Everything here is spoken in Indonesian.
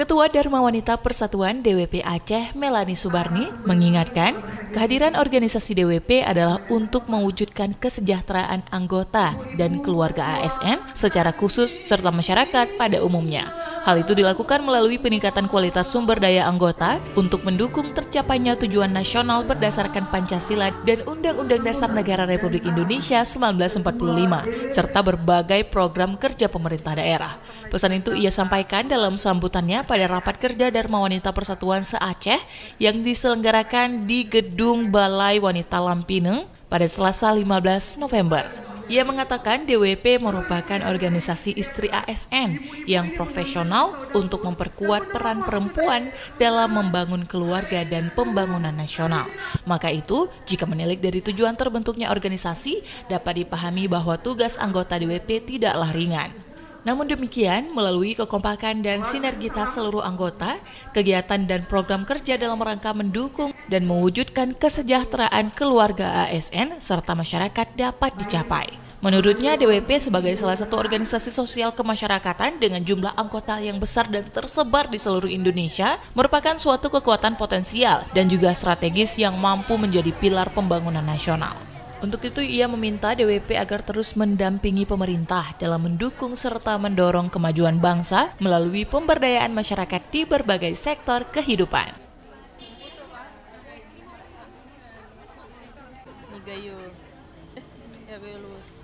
Ketua Dharma Wanita Persatuan DWP Aceh, Melani Subarni, mengingatkan kehadiran organisasi DWP adalah untuk mewujudkan kesejahteraan anggota dan keluarga ASN secara khusus serta masyarakat pada umumnya. Hal itu dilakukan melalui peningkatan kualitas sumber daya anggota untuk mendukung tercapainya tujuan nasional berdasarkan Pancasila dan Undang-Undang Dasar Negara Republik Indonesia 1945, serta berbagai program kerja pemerintah daerah. Pesan itu ia sampaikan dalam sambutannya pada rapat kerja Dharma Wanita Persatuan se-Aceh yang diselenggarakan di Gedung Balai Wanita Lampineng pada Selasa 15 November. Ia mengatakan DWP merupakan organisasi istri ASN yang profesional untuk memperkuat peran perempuan dalam membangun keluarga dan pembangunan nasional. Maka itu, jika menilik dari tujuan terbentuknya organisasi, dapat dipahami bahwa tugas anggota DWP tidaklah ringan. Namun demikian, melalui kekompakan dan sinergitas seluruh anggota, kegiatan dan program kerja dalam rangka mendukung dan mewujudkan kesejahteraan keluarga ASN serta masyarakat dapat dicapai. Menurutnya, DWP sebagai salah satu organisasi sosial kemasyarakatan dengan jumlah anggota yang besar dan tersebar di seluruh Indonesia merupakan suatu kekuatan potensial dan juga strategis yang mampu menjadi pilar pembangunan nasional. Untuk itu ia meminta DWP agar terus mendampingi pemerintah dalam mendukung serta mendorong kemajuan bangsa melalui pemberdayaan masyarakat di berbagai sektor kehidupan. Nigayo. ya,